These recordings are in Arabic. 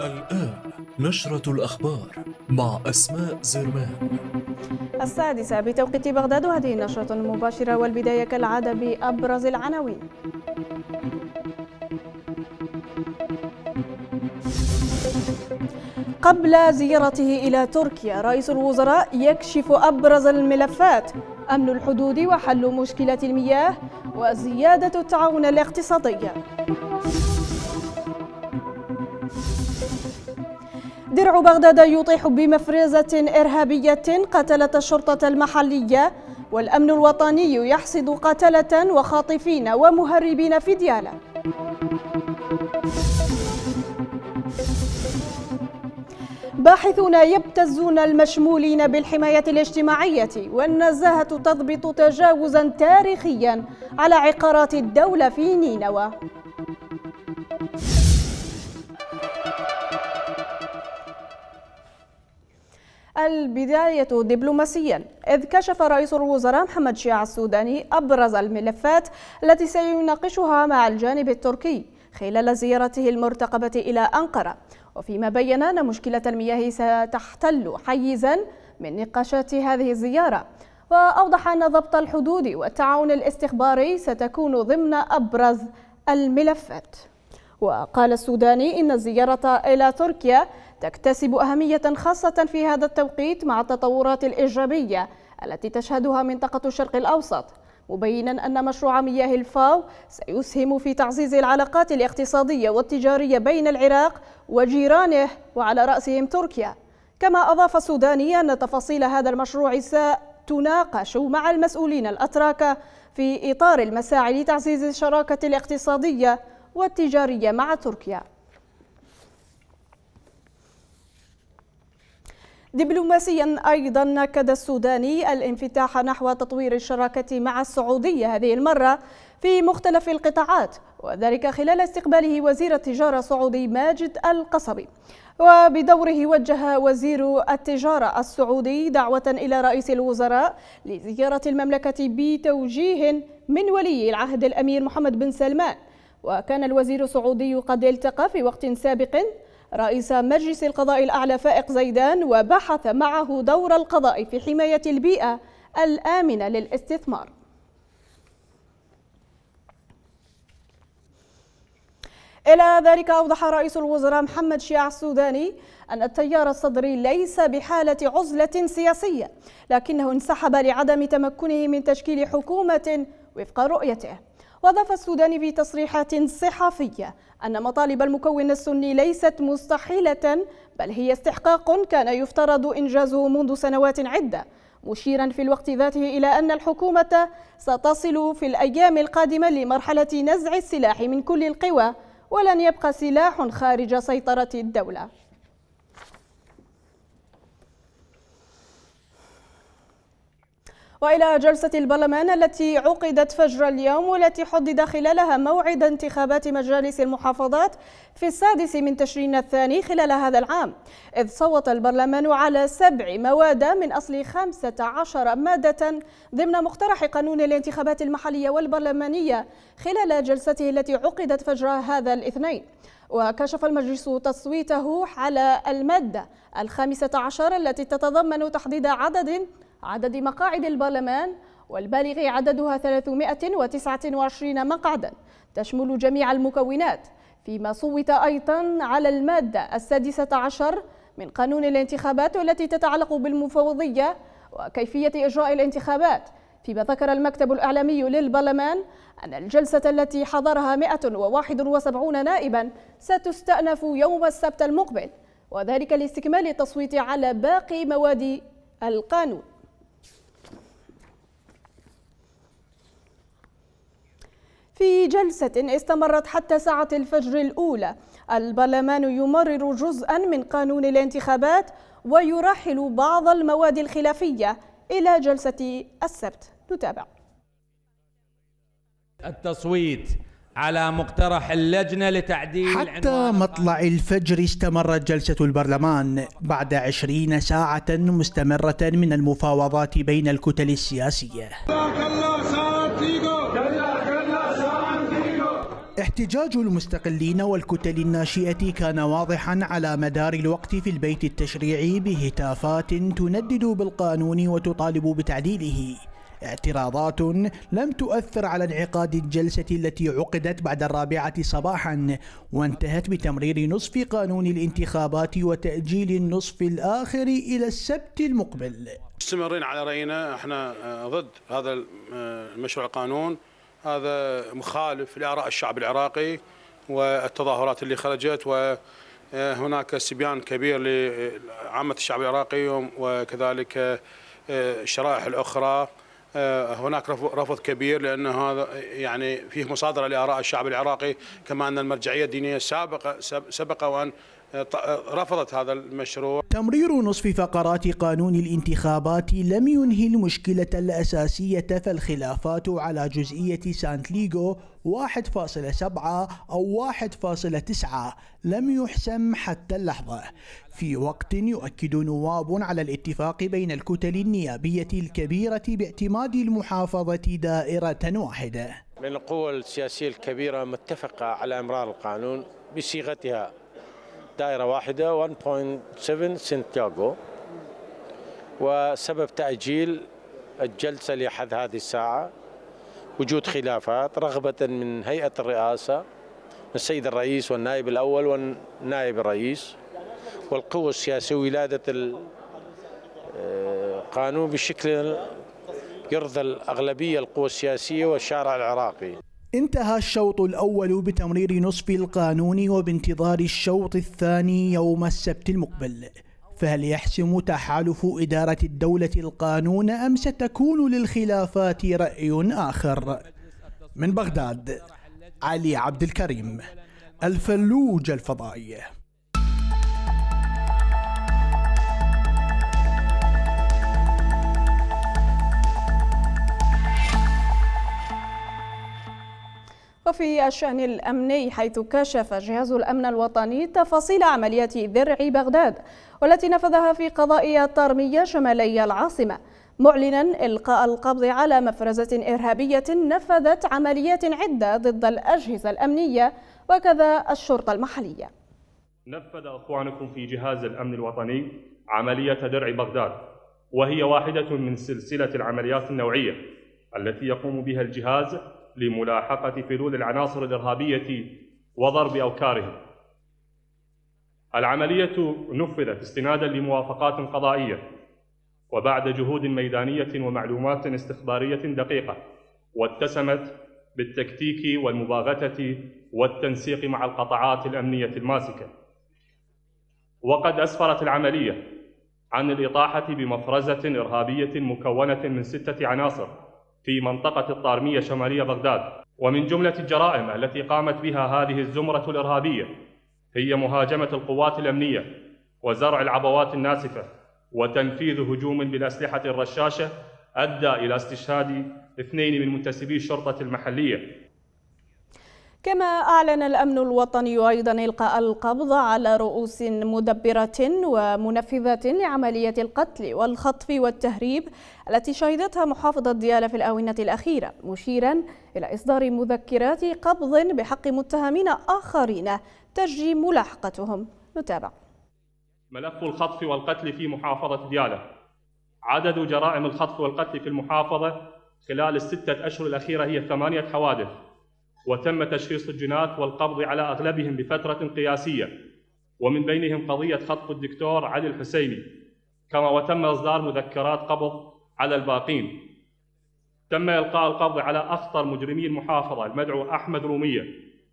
الآن نشرة الأخبار مع أسماء زرمان السادسة بتوقيت بغداد هذه النشرة المباشرة والبداية كالعادة بأبرز العناوين قبل زيارته إلى تركيا رئيس الوزراء يكشف أبرز الملفات أمن الحدود وحل مشكلة المياه وزيادة التعاون الاقتصادي درع بغداد يطيح بمفرزة إرهابية قتلت الشرطة المحلية والأمن الوطني يحصد قتلة وخاطفين ومهربين في ديالة باحثون يبتزون المشمولين بالحماية الاجتماعية والنزاهة تضبط تجاوزا تاريخيا على عقارات الدولة في نينوى البداية دبلوماسيا إذ كشف رئيس الوزراء محمد شيع السوداني أبرز الملفات التي سيناقشها مع الجانب التركي خلال زيارته المرتقبة إلى أنقرة وفيما بين أن مشكلة المياه ستحتل حيزا من نقاشات هذه الزيارة وأوضح أن ضبط الحدود والتعاون الاستخباري ستكون ضمن أبرز الملفات وقال السوداني إن الزيارة إلى تركيا تكتسب أهمية خاصة في هذا التوقيت مع التطورات الإيجابية التي تشهدها منطقة الشرق الأوسط مبينا أن مشروع مياه الفاو سيسهم في تعزيز العلاقات الاقتصادية والتجارية بين العراق وجيرانه وعلى رأسهم تركيا كما أضاف السوداني أن تفاصيل هذا المشروع ستناقش مع المسؤولين الأتراك في إطار المساعي لتعزيز الشراكة الاقتصادية والتجارية مع تركيا دبلوماسيا أيضا نكد السوداني الانفتاح نحو تطوير الشراكة مع السعودية هذه المرة في مختلف القطاعات وذلك خلال استقباله وزير التجارة السعودي ماجد القصبي وبدوره وجه وزير التجارة السعودي دعوة إلى رئيس الوزراء لزيارة المملكة بتوجيه من ولي العهد الأمير محمد بن سلمان وكان الوزير السعودي قد التقى في وقت سابق رئيس مجلس القضاء الأعلى فائق زيدان وبحث معه دور القضاء في حماية البيئة الآمنة للاستثمار إلى ذلك أوضح رئيس الوزراء محمد شيع السوداني أن التيار الصدري ليس بحالة عزلة سياسية لكنه انسحب لعدم تمكنه من تشكيل حكومة وفق رؤيته وأضاف السوداني في تصريحات صحفية أن مطالب المكون السني ليست مستحيلة بل هي استحقاق كان يفترض إنجازه منذ سنوات عدة مشيرا في الوقت ذاته إلى أن الحكومة ستصل في الأيام القادمة لمرحلة نزع السلاح من كل القوى ولن يبقى سلاح خارج سيطرة الدولة وإلى جلسة البرلمان التي عقدت فجر اليوم والتي حدد خلالها موعد انتخابات مجالس المحافظات في السادس من تشرين الثاني خلال هذا العام إذ صوت البرلمان على سبع مواد من أصل 15 مادة ضمن مقترح قانون الانتخابات المحلية والبرلمانية خلال جلسته التي عقدت فجر هذا الاثنين وكشف المجلس تصويته على المادة الخامسة عشر التي تتضمن تحديد عدد عدد مقاعد البرلمان والبالغ عددها 329 مقعدا تشمل جميع المكونات فيما صوت أيضا على المادة السادسة عشر من قانون الانتخابات والتي تتعلق بالمفوضية وكيفية إجراء الانتخابات فيما ذكر المكتب الإعلامي للبرلمان أن الجلسة التي حضرها 171 نائبا ستستأنف يوم السبت المقبل وذلك لاستكمال التصويت على باقي مواد القانون في جلسة استمرت حتى ساعة الفجر الأولى البرلمان يمرر جزءا من قانون الانتخابات ويرحل بعض المواد الخلافية إلى جلسة السبت نتابع التصويت على مقترح اللجنة لتعديل حتى مطلع الفجر استمرت جلسة البرلمان بعد عشرين ساعة مستمرة من المفاوضات بين الكتل السياسية احتجاج المستقلين والكتل الناشئة كان واضحا على مدار الوقت في البيت التشريعي بهتافات تندد بالقانون وتطالب بتعديله اعتراضات لم تؤثر على انعقاد الجلسة التي عقدت بعد الرابعة صباحا وانتهت بتمرير نصف قانون الانتخابات وتأجيل النصف الآخر إلى السبت المقبل مستمرين على رأينا احنا آه، ضد هذا المشروع آه، القانون هذا مخالف لآراء الشعب العراقي والتظاهرات اللي خرجت وهناك استبيان كبير لعامة الشعب العراقي وكذلك آه، الشرائح الأخرى آه، هناك رفض كبير لأن هذا يعني فيه مصادرة لآراء الشعب العراقي كما أن المرجعية الدينية سابقة سبق وأن رفضت هذا المشروع تمرير نصف فقرات قانون الانتخابات لم ينهي المشكلة الأساسية فالخلافات على جزئية سانت ليغو 1.7 أو 1.9 لم يحسم حتى اللحظة في وقت يؤكد نواب على الاتفاق بين الكتل النيابية الكبيرة باعتماد المحافظة دائرة واحدة من القوى السياسية الكبيرة متفقة على إمرار القانون بصيغتها دائرة واحدة 1.7 سنتياغو وسبب تأجيل الجلسة لحد هذه الساعة وجود خلافات رغبة من هيئة الرئاسة السيد الرئيس والنائب الأول والنائب الرئيس والقوة السياسية ولادة القانون آه، بشكل يرضى الأغلبية القوة السياسية والشارع العراقي انتهى الشوط الأول بتمرير نصف القانون وبانتظار الشوط الثاني يوم السبت المقبل فهل يحسم تحالف إدارة الدولة القانون أم ستكون للخلافات رأي آخر؟ من بغداد علي عبد الكريم الفلوج الفضائي وفي الشأن الأمني حيث كشف جهاز الأمن الوطني تفاصيل عملية درع بغداد والتي نفذها في قضاء طرمية شمالي العاصمة معلنا إلقاء القبض على مفرزة إرهابية نفذت عمليات عدة ضد الأجهزة الأمنية وكذا الشرطة المحلية نفذ أخوانكم في جهاز الأمن الوطني عملية درع بغداد وهي واحدة من سلسلة العمليات النوعية التي يقوم بها الجهاز لملاحقة فلول العناصر الإرهابية وضرب أوكارهم العملية نفذت استنادا لموافقات قضائية وبعد جهود ميدانية ومعلومات استخبارية دقيقة واتسمت بالتكتيك والمباغتة والتنسيق مع القطاعات الأمنية الماسكة وقد أسفرت العملية عن الإطاحة بمفرزة إرهابية مكونة من ستة عناصر في منطقة الطارمية شمالية بغداد ومن جملة الجرائم التي قامت بها هذه الزمرة الإرهابية هي مهاجمة القوات الأمنية وزرع العبوات الناسفة وتنفيذ هجوم بالأسلحة الرشاشة أدى إلى استشهاد اثنين من منتسبي الشرطة المحلية كما أعلن الأمن الوطني أيضا إلقاء القبض على رؤوس مدبرة ومنفذة لعملية القتل والخطف والتهريب التي شهدتها محافظة ديالى في الآونة الأخيرة مشيرا إلى إصدار مذكرات قبض بحق متهمين آخرين تجري ملاحقتهم نتابع ملف الخطف والقتل في محافظة ديالى عدد جرائم الخطف والقتل في المحافظة خلال الستة أشهر الأخيرة هي ثمانية حوادث وتم تشخيص الجنات والقبض على أغلبهم بفترة قياسية ومن بينهم قضية خطف الدكتور علي الحسيني كما وتم إصدار مذكرات قبض على الباقين تم إلقاء القبض على أخطر مجرمي المحافظة المدعو أحمد رومية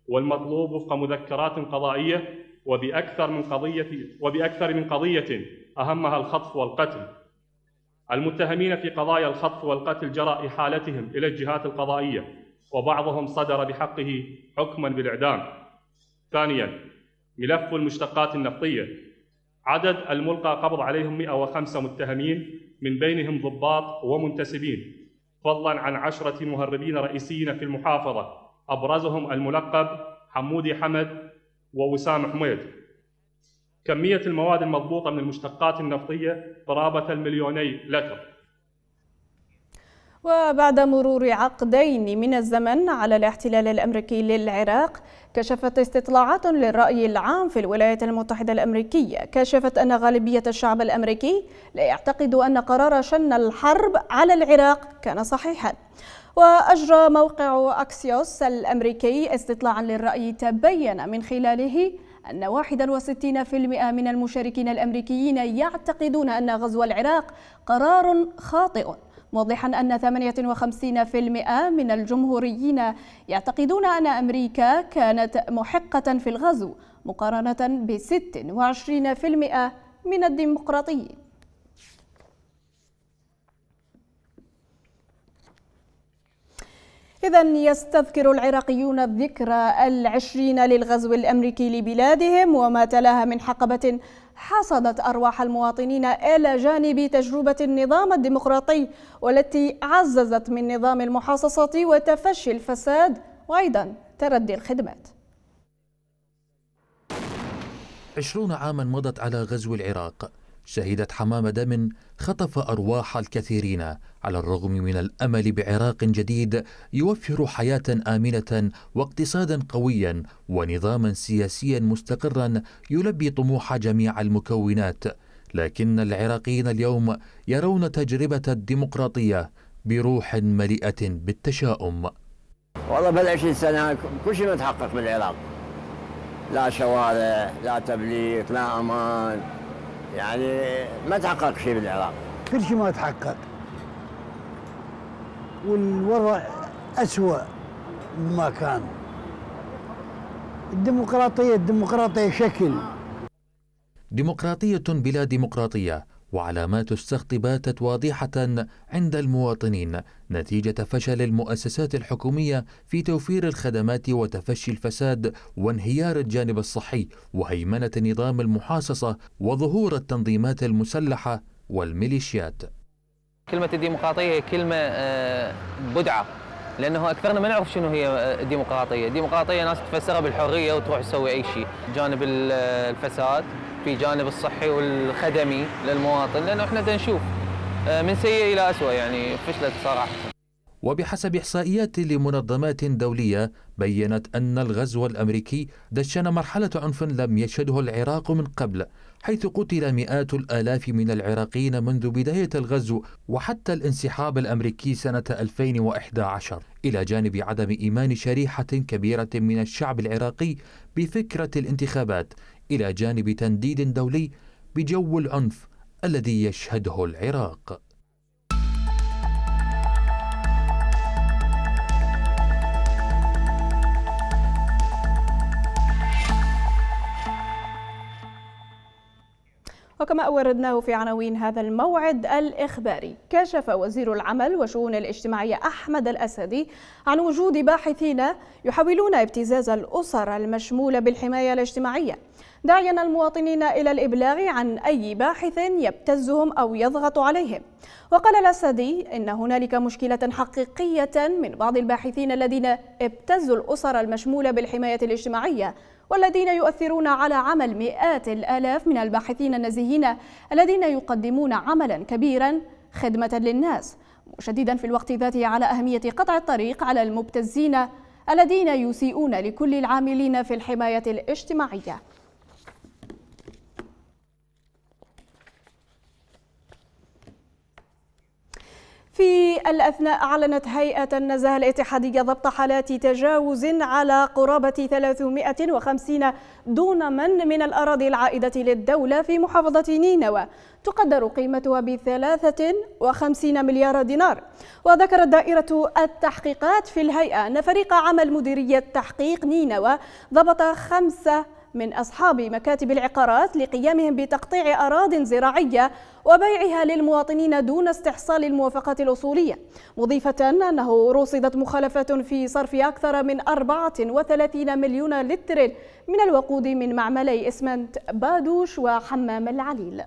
والمطلوب وفق مذكرات قضائية وبأكثر من قضية وبأكثر من قضية أهمها الخطف والقتل المتهمين في قضايا الخطف والقتل جرى إحالتهم إلى الجهات القضائية وبعضهم صدر بحقه حكما بالإعدام ثانيا ملف المشتقات النفطية عدد الملقى قبض عليهم 105 متهمين من بينهم ضباط ومنتسبين فضلا عن عشرة مهربين رئيسيين في المحافظة أبرزهم الملقب حمودي حمد ووسام حميد كمية المواد المضبوطة من المشتقات النفطية قرابة المليوني لتر وبعد مرور عقدين من الزمن على الاحتلال الأمريكي للعراق كشفت استطلاعات للرأي العام في الولايات المتحدة الأمريكية كشفت أن غالبية الشعب الأمريكي لا يعتقد أن قرار شن الحرب على العراق كان صحيحاً وأجرى موقع أكسيوس الأمريكي استطلاعا للرأي تبين من خلاله أن 61% من المشاركين الأمريكيين يعتقدون أن غزو العراق قرار خاطئ موضحا أن 58% من الجمهوريين يعتقدون أن أمريكا كانت محقة في الغزو مقارنة ب 26% من الديمقراطيين إذا يستذكر العراقيون الذكرى العشرين للغزو الأمريكي لبلادهم وما تلاها من حقبة حصدت أرواح المواطنين إلى جانب تجربة النظام الديمقراطي والتي عززت من نظام المحاصصة وتفشي الفساد وأيضا تردي الخدمات عشرون عاما مضت على غزو العراق شهدت حمام دم خطف أرواح الكثيرين على الرغم من الأمل بعراق جديد يوفر حياة آمنة واقتصادا قويا ونظاما سياسيا مستقرا يلبي طموح جميع المكونات لكن العراقيين اليوم يرون تجربة الديمقراطية بروح مليئة بالتشاؤم والله بالعشرين سنة كل شيء متحقق بالعراق لا شوارع لا تبليغ لا أمان يعني ما تحقق شيء بالعراق كل شيء ما تحقق والوضع أسوأ مما كان الديمقراطية الديمقراطية شكل ديمقراطية بلا ديمقراطية وعلامات السخط باتت واضحة عند المواطنين نتيجة فشل المؤسسات الحكومية في توفير الخدمات وتفشي الفساد وانهيار الجانب الصحي وهيمنة نظام المحاصصة وظهور التنظيمات المسلحة والميليشيات كلمة الديمقراطية هي كلمة آه، بدعة لانه اكثرنا ما نعرف شنو هي آه، الديمقراطيه، الديمقراطيه ناس تفسرها بالحريه وتروح تسوي اي شيء، جانب آه، الفساد، في جانب الصحي والخدمي للمواطن لانه احنا نشوف آه، من سيء الى اسوء يعني فشلت صراحه. وبحسب احصائيات لمنظمات دوليه بينت ان الغزو الامريكي دشن مرحله عنف لم يشهده العراق من قبل حيث قتل مئات الآلاف من العراقيين منذ بداية الغزو وحتى الانسحاب الأمريكي سنة 2011 إلى جانب عدم إيمان شريحة كبيرة من الشعب العراقي بفكرة الانتخابات إلى جانب تنديد دولي بجو العنف الذي يشهده العراق وكما أوردناه في عناوين هذا الموعد الإخباري كشف وزير العمل والشؤون الاجتماعية أحمد الأسدي عن وجود باحثين يحاولون ابتزاز الأسر المشمولة بالحماية الاجتماعية داعيا المواطنين إلى الإبلاغ عن أي باحث يبتزهم أو يضغط عليهم وقال الأسدي إن هنالك مشكلة حقيقية من بعض الباحثين الذين ابتزوا الأسر المشمولة بالحماية الاجتماعية والذين يؤثرون على عمل مئات الآلاف من الباحثين النزيهين الذين يقدمون عملا كبيرا خدمة للناس مشددا في الوقت ذاته على أهمية قطع الطريق على المبتزين الذين يسيئون لكل العاملين في الحماية الاجتماعية في الأثناء أعلنت هيئة النزاهة الاتحادية ضبط حالات تجاوز على قرابة 350 دون من من الأراضي العائدة للدولة في محافظة نينوى تقدر قيمتها ب 53 مليار دينار وذكرت دائرة التحقيقات في الهيئة أن فريق عمل مديرية تحقيق نينوى ضبط خمسة من أصحاب مكاتب العقارات لقيامهم بتقطيع أراض زراعية وبيعها للمواطنين دون استحصال الموافقات الأصولية مضيفة أنه رصدت مخالفات في صرف أكثر من 34 مليون لتر من الوقود من معملي إسمنت بادوش وحمام العليل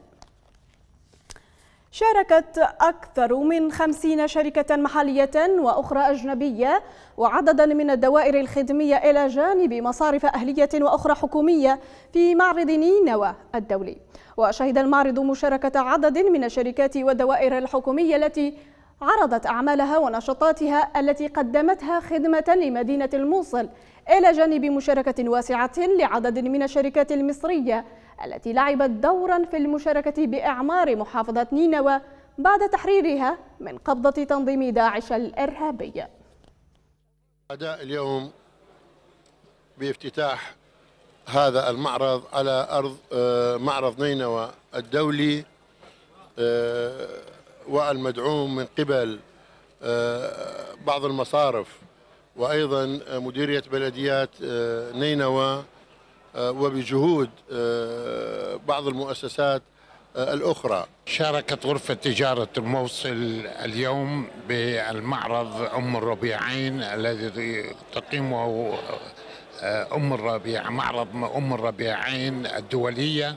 شاركت أكثر من خمسين شركة محلية وأخرى أجنبية وعددا من الدوائر الخدمية إلى جانب مصارف أهلية وأخرى حكومية في معرض نينوى الدولي وشهد المعرض مشاركة عدد من الشركات والدوائر الحكومية التي عرضت أعمالها ونشاطاتها التي قدمتها خدمة لمدينة الموصل إلى جانب مشاركة واسعة لعدد من الشركات المصرية التي لعبت دورا في المشاركة بإعمار محافظة نينوى بعد تحريرها من قبضة تنظيم داعش الإرهابي أداء اليوم بافتتاح هذا المعرض على أرض آه، معرض نينوى الدولي آه، والمدعوم من قبل آه، بعض المصارف وأيضا مديرية بلديات آه، نينوى آه، وبجهود آه، بعض المؤسسات الأخرى شاركت غرفة تجارة الموصل اليوم بالمعرض أم الربيعين الذي تقيمه أم الربيع معرض أم الربيعين الدولية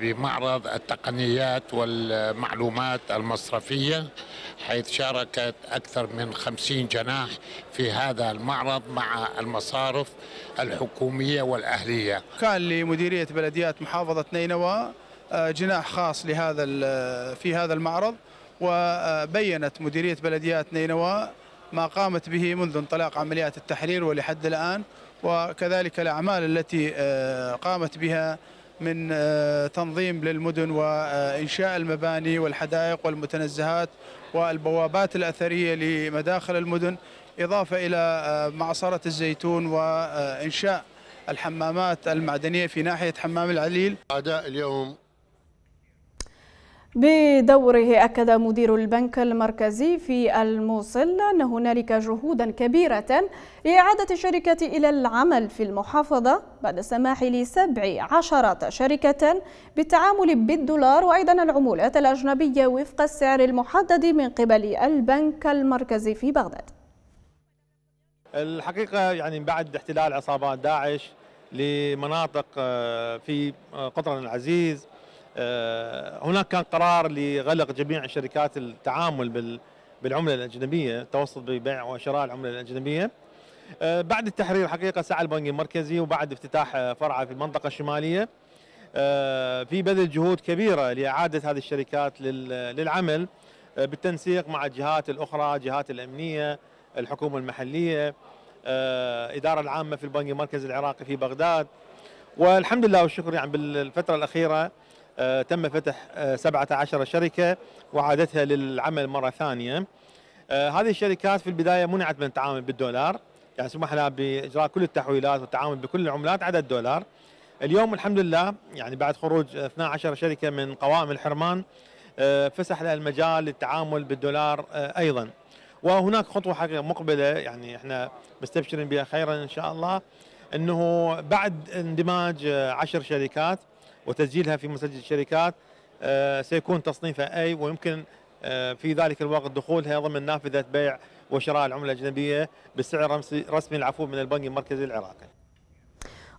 بمعرض التقنيات والمعلومات المصرفية حيث شاركت أكثر من 50 جناح في هذا المعرض مع المصارف الحكومية والأهلية كان لمديرية بلديات محافظة نينوى آه، جناح خاص لهذا آه، في هذا المعرض وبينت مديرية بلديات نينوى ما قامت به منذ انطلاق عمليات التحرير ولحد الآن وكذلك الأعمال التي آه، قامت بها من تنظيم للمدن وإنشاء المباني والحدائق والمتنزهات والبوابات الأثرية لمداخل المدن إضافة إلى آه، معصرة الزيتون وإنشاء الحمامات المعدنية في ناحية حمام العليل أداء اليوم بدوره أكد مدير البنك المركزي في الموصل أن هنالك جهودا كبيرة لإعادة الشركة إلى العمل في المحافظة بعد السماح لسبع عشرة شركة بالتعامل بالدولار وأيضا العمولات الأجنبية وفق السعر المحدد من قبل البنك المركزي في بغداد الحقيقة يعني بعد احتلال عصابات داعش لمناطق آه، في آه، قطر العزيز آه، هناك كان قرار لغلق جميع شركات التعامل بالعمله الاجنبيه التوسط ببيع وشراء العمله الاجنبيه آه، بعد التحرير حقيقه سعى البنك المركزي وبعد افتتاح فرعه في المنطقه الشماليه آه، في بذل جهود كبيره لاعاده هذه الشركات للعمل بالتنسيق مع الجهات الاخرى جهات الامنيه الحكومه المحليه الاداره العامه في البنك المركزي العراقي في بغداد والحمد لله والشكر يعني بالفتره الاخيره آه، تم فتح 17 آه، شركة وعادتها للعمل مرة ثانية آه، هذه الشركات في البداية منعت من التعامل بالدولار يعني سمح لها بإجراء كل التحويلات والتعامل بكل العملات عدا الدولار اليوم الحمد لله يعني بعد خروج 12 شركة من قوائم الحرمان فسح لها المجال للتعامل بالدولار أيضا وهناك خطوة حقيقة مقبلة يعني احنا مستبشرين بها خيرا إن شاء الله أنه بعد اندماج عشر شركات وتسجيلها في مسجل الشركات آه، سيكون تصنيفها أي ويمكن آه، في ذلك الوقت دخولها ضمن نافذة بيع وشراء العملة الأجنبية بسعر رسمي العفو من البنك المركزي العراقي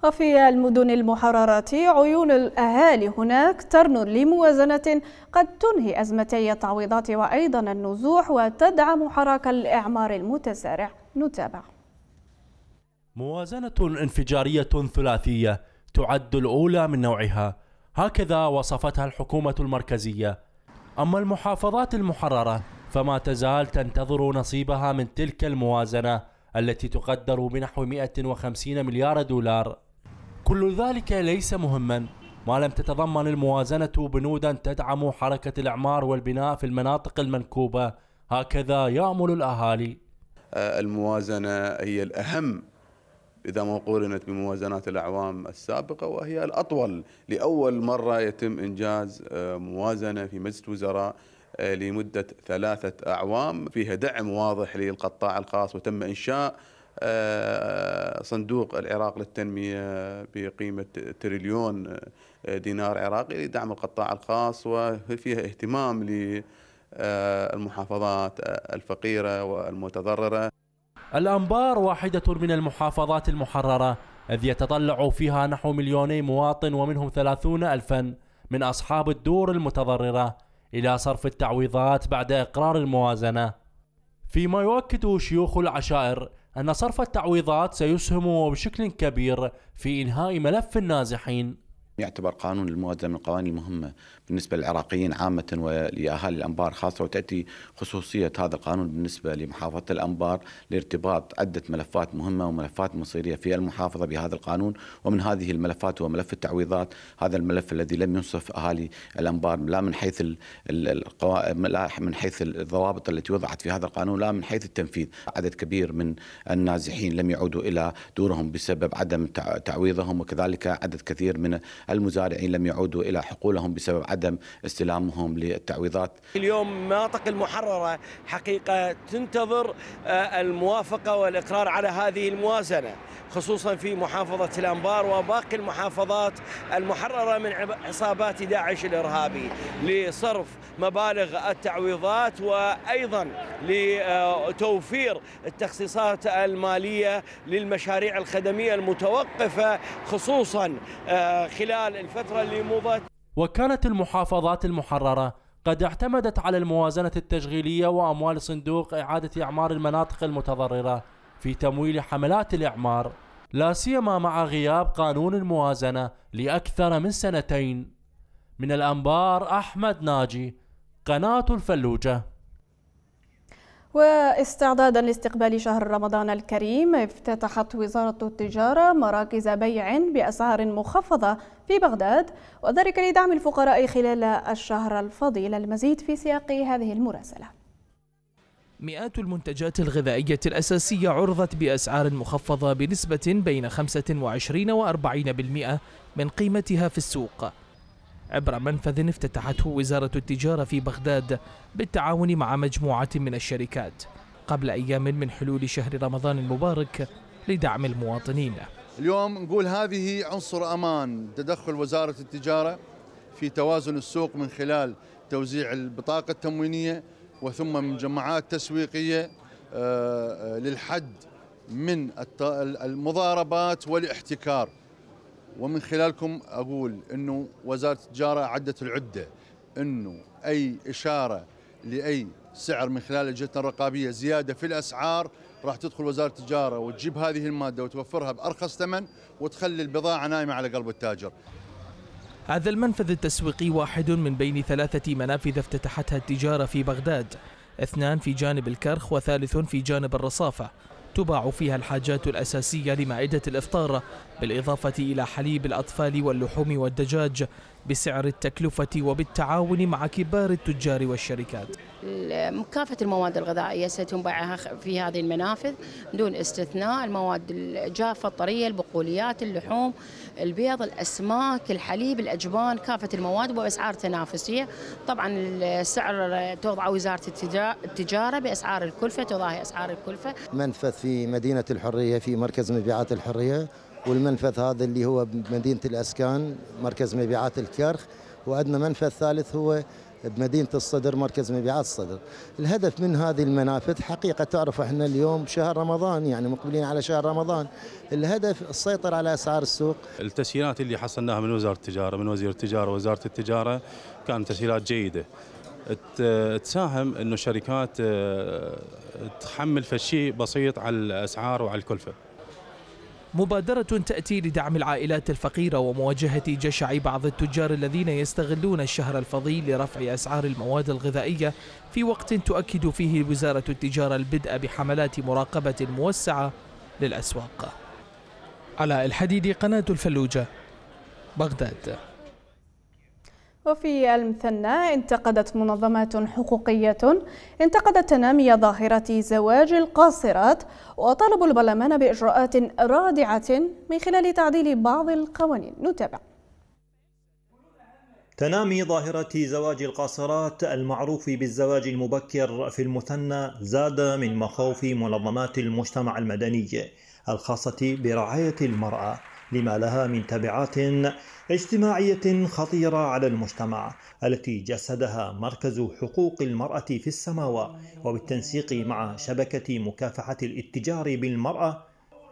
وفي المدن المحررة عيون الأهالي هناك ترن لموازنة قد تنهي أزمتي التعويضات وأيضا النزوح وتدعم حراك الإعمار المتسارع نتابع موازنة انفجارية ثلاثية تعد الأولى من نوعها هكذا وصفتها الحكومة المركزية أما المحافظات المحررة فما تزال تنتظر نصيبها من تلك الموازنة التي تقدر بنحو 150 مليار دولار كل ذلك ليس مهما ما لم تتضمن الموازنة بنودا تدعم حركة الإعمار والبناء في المناطق المنكوبة هكذا يعمل الأهالي آه، الموازنة هي الأهم إذا ما قورنت بموازنات الأعوام السابقة وهي الأطول لأول مرة يتم إنجاز آه، موازنة في مجلس وزراء آه، لمدة ثلاثة أعوام فيها دعم واضح للقطاع الخاص وتم إنشاء آه، صندوق العراق للتنمية بقيمة تريليون دينار عراقي لدعم القطاع الخاص وفيها اهتمام للمحافظات الفقيرة والمتضررة الأنبار واحدة من المحافظات المحررة إذ يتطلع فيها نحو مليوني مواطن ومنهم ثلاثون ألفا من أصحاب الدور المتضررة إلى صرف التعويضات بعد إقرار الموازنة فيما يؤكد شيوخ العشائر أن صرف التعويضات سيسهم بشكل كبير في إنهاء ملف النازحين يعتبر قانون الموازنة من القوانين المهمة بالنسبة للعراقيين عامة ولأهالي الأنبار خاصة وتأتي خصوصية هذا القانون بالنسبة لمحافظة الأنبار لارتباط عدة ملفات مهمة وملفات مصيرية في المحافظة بهذا القانون ومن هذه الملفات هو ملف التعويضات هذا الملف الذي لم ينصف أهالي الأنبار لا من حيث القوائم لا من حيث الضوابط التي وضعت في هذا القانون لا من حيث التنفيذ عدد كبير من النازحين لم يعودوا إلى دورهم بسبب عدم تعويضهم وكذلك عدد كثير من المزارعين لم يعودوا إلى حقولهم بسبب عدم استلامهم للتعويضات اليوم مناطق المحررة حقيقة تنتظر آه، الموافقة والإقرار على هذه الموازنة خصوصا في محافظة الأنبار وباقي المحافظات المحررة من عصابات داعش الإرهابي لصرف مبالغ التعويضات وأيضا لتوفير التخصيصات المالية للمشاريع الخدمية المتوقفة خصوصا آه، خلال خلال الفترة اللي مضت وكانت المحافظات المحررة قد اعتمدت على الموازنة التشغيلية وأموال صندوق إعادة إعمار المناطق المتضررة في تمويل حملات الإعمار لا سيما مع غياب قانون الموازنة لأكثر من سنتين من الأنبار أحمد ناجي قناة الفلوجة واستعدادا لاستقبال شهر رمضان الكريم افتتحت وزارة التجارة مراكز بيع بأسعار مخفضة في بغداد وذلك لدعم الفقراء خلال الشهر الفضيل المزيد في سياق هذه المراسلة مئات المنتجات الغذائية الأساسية عرضت بأسعار مخفضة بنسبة بين 25 و 40% من قيمتها في السوق عبر منفذ افتتحته وزارة التجارة في بغداد بالتعاون مع مجموعة من الشركات قبل أيام من حلول شهر رمضان المبارك لدعم المواطنين اليوم نقول هذه عنصر امان تدخل وزاره التجاره في توازن السوق من خلال توزيع البطاقه التموينيه وثم مجمعات تسويقيه آه، آه، للحد من المضاربات والاحتكار ومن خلالكم اقول انه وزاره التجاره عدت العده انه اي اشاره لاي سعر من خلال لجنتنا الرقابيه زياده في الاسعار راح تدخل وزاره التجاره وتجيب هذه الماده وتوفرها بارخص ثمن وتخلي البضاعه نايمه على قلب التاجر. هذا المنفذ التسويقي واحد من بين ثلاثه منافذ افتتحتها التجاره في بغداد، اثنان في جانب الكرخ وثالث في جانب الرصافه. تباع فيها الحاجات الأساسية لمائدة الإفطار بالإضافة إلى حليب الأطفال واللحوم والدجاج بسعر التكلفة وبالتعاون مع كبار التجار والشركات مكافة المواد الغذائية سيتم بيعها في هذه المنافذ دون استثناء المواد الجافة الطرية البقوليات اللحوم البيض الاسماك الحليب الاجبان كافه المواد باسعار تنافسيه طبعا السعر توضع وزاره التجاره باسعار الكلفه تضاهي اسعار الكلفه منفذ في مدينه الحريه في مركز مبيعات الحريه والمنفذ هذا اللي هو بمدينه الاسكان مركز مبيعات الكرخ وعندنا منفذ ثالث هو بمدينه الصدر مركز مبيعات الصدر. الهدف من هذه المنافذ حقيقه تعرف احنا اليوم شهر رمضان يعني مقبلين على شهر رمضان. الهدف السيطره على اسعار السوق. التسهيلات اللي حصلناها من وزاره التجاره من وزير التجاره ووزاره التجاره كانت تسهيلات جيده. تساهم انه الشركات آه، تحمل فشي بسيط على الاسعار وعلى الكلفه. مبادرة تأتي لدعم العائلات الفقيرة ومواجهة جشع بعض التجار الذين يستغلون الشهر الفضيل لرفع أسعار المواد الغذائية في وقت تؤكد فيه وزارة التجارة البدء بحملات مراقبة موسعة للأسواق علاء الحديدي قناة الفلوجة بغداد وفي المثنى انتقدت منظمات حقوقية انتقدت تنامي ظاهرة زواج القاصرات وطالبوا البرلمان بإجراءات رادعة من خلال تعديل بعض القوانين نتابع تنامي ظاهرة زواج القاصرات المعروف بالزواج المبكر في المثنى زاد من مخاوف منظمات المجتمع المدني الخاصة برعاية المرأة لما لها من تبعات اجتماعية خطيرة على المجتمع التي جسدها مركز حقوق المرأة في السماوة وبالتنسيق مع شبكة مكافحة الاتجار بالمرأة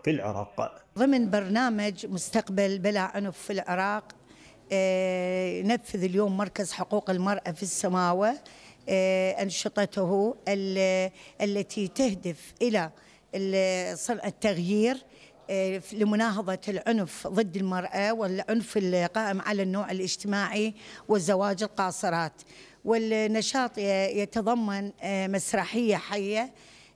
في العراق ضمن برنامج مستقبل بلا عنف في العراق آه، نفذ اليوم مركز حقوق المرأة في السماوة آه، أنشطته التي تهدف إلى صنع التغيير آه، لمناهضة العنف ضد المرأة والعنف القائم على النوع الاجتماعي والزواج القاصرات والنشاط يتضمن آه، مسرحية حية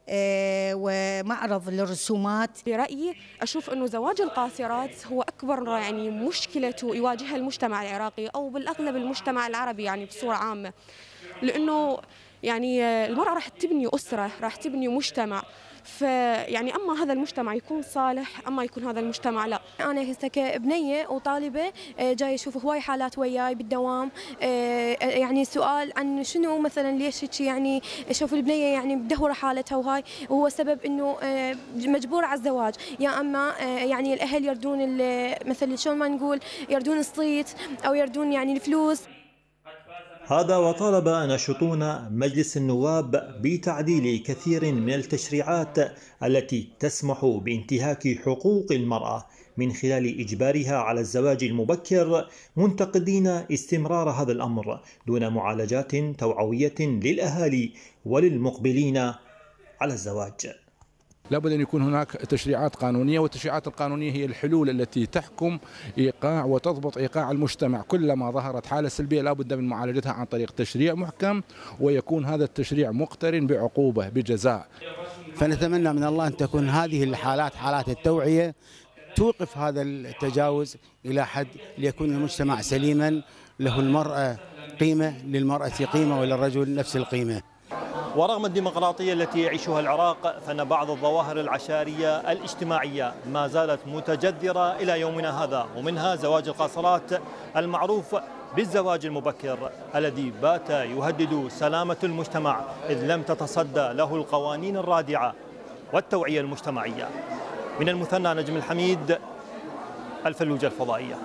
آه، ومعرض للرسومات برأيي أشوف أنه زواج القاصرات هو أكبر يعني مشكلة يواجهها المجتمع العراقي أو بالأغلب المجتمع العربي يعني بصورة عامة لأنه يعني المرأة راح تبني أسرة راح تبني مجتمع فيعني اما هذا المجتمع يكون صالح اما يكون هذا المجتمع لا انا هسه كبنيه وطالبه آه، جاي اشوف هواي حالات وياي بالدوام آه، آه، يعني سؤال عن شنو مثلا ليش هيك يعني اشوف البنيه يعني مدهوره حالتها وهاي وهو سبب انه مجبوره على الزواج يا اما يعني الاهل يردون مثلا شلون ما نقول يردون الصيت او يردون يعني الفلوس هذا وطالب ناشطون مجلس النواب بتعديل كثير من التشريعات التي تسمح بانتهاك حقوق المرأة من خلال إجبارها على الزواج المبكر منتقدين استمرار هذا الأمر دون معالجات توعوية للأهالي وللمقبلين على الزواج لابد أن يكون هناك تشريعات قانونية والتشريعات القانونية هي الحلول التي تحكم إيقاع وتضبط إيقاع المجتمع كلما ظهرت حالة سلبية لابد من معالجتها عن طريق تشريع محكم ويكون هذا التشريع مقترن بعقوبة بجزاء فنتمنى من الله أن تكون هذه الحالات حالات التوعية توقف هذا التجاوز إلى حد ليكون المجتمع سليما له المرأة قيمة للمرأة قيمة وللرجل نفس القيمة ورغم الديمقراطية التي يعيشها العراق فإن بعض الظواهر العشائرية الاجتماعية ما زالت متجذرة إلى يومنا هذا ومنها زواج القاصرات المعروف بالزواج المبكر الذي بات يهدد سلامة المجتمع إذ لم تتصدى له القوانين الرادعة والتوعية المجتمعية من المثنى نجم الحميد الفلوجة الفضائية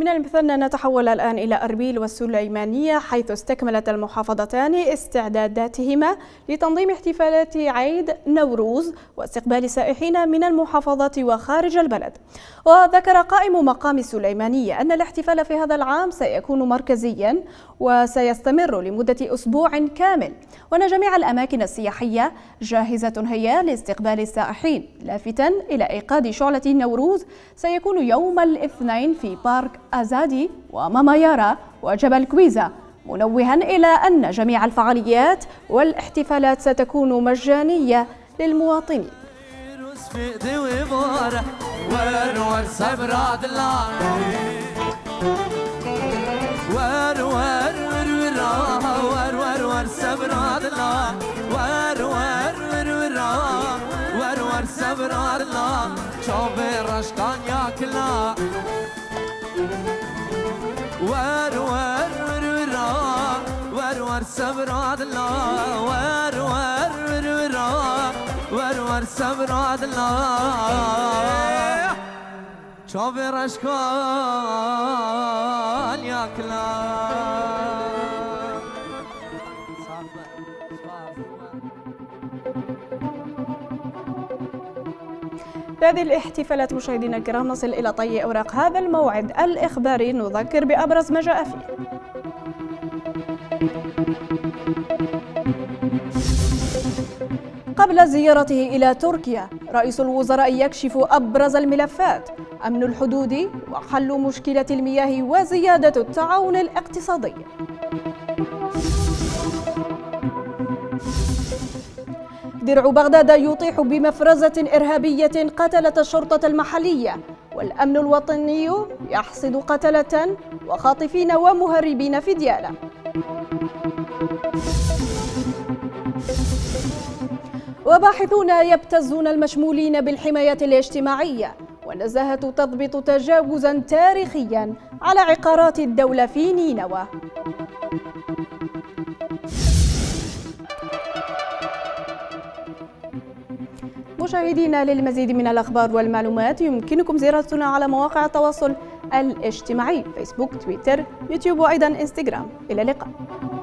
من المثنى نتحول الآن إلى أربيل والسليمانية حيث استكملت المحافظتان استعداداتهما لتنظيم احتفالات عيد نوروز واستقبال سائحين من المحافظة وخارج البلد وذكر قائم مقام السليمانية أن الاحتفال في هذا العام سيكون مركزيا وسيستمر لمدة أسبوع كامل وأن جميع الأماكن السياحية جاهزة هي لاستقبال السائحين لافتا إلى إيقاد شعلة نوروز سيكون يوم الاثنين في بارك أزادي ومامايارا وجبل كويزا منوها إلى أن جميع الفعاليات والاحتفالات ستكون مجانية للمواطنين ور وار وار ور ور ور صبر عدلا ور ور ور ور ور ور صبر عدلا شوف رشكال يا كلاب هذه الاحتفالات مشاهدينا الكرام نصل إلى طي أوراق هذا الموعد الإخباري نذكر بأبرز ما جاء فيه قبل زيارته إلى تركيا رئيس الوزراء يكشف أبرز الملفات أمن الحدود وحل مشكلة المياه وزيادة التعاون الاقتصادي درع بغداد يطيح بمفرزة إرهابية قتلت الشرطة المحلية والأمن الوطني يحصد قتلة وخاطفين ومهربين في ديالة وباحثون يبتزون المشمولين بالحماية الاجتماعية والنزاهة تضبط تجاوزا تاريخيا على عقارات الدولة في نينوى مشاهدينا للمزيد من الأخبار والمعلومات يمكنكم زيارتنا على مواقع التواصل الاجتماعي فيسبوك تويتر يوتيوب وأيضا إنستغرام إلى اللقاء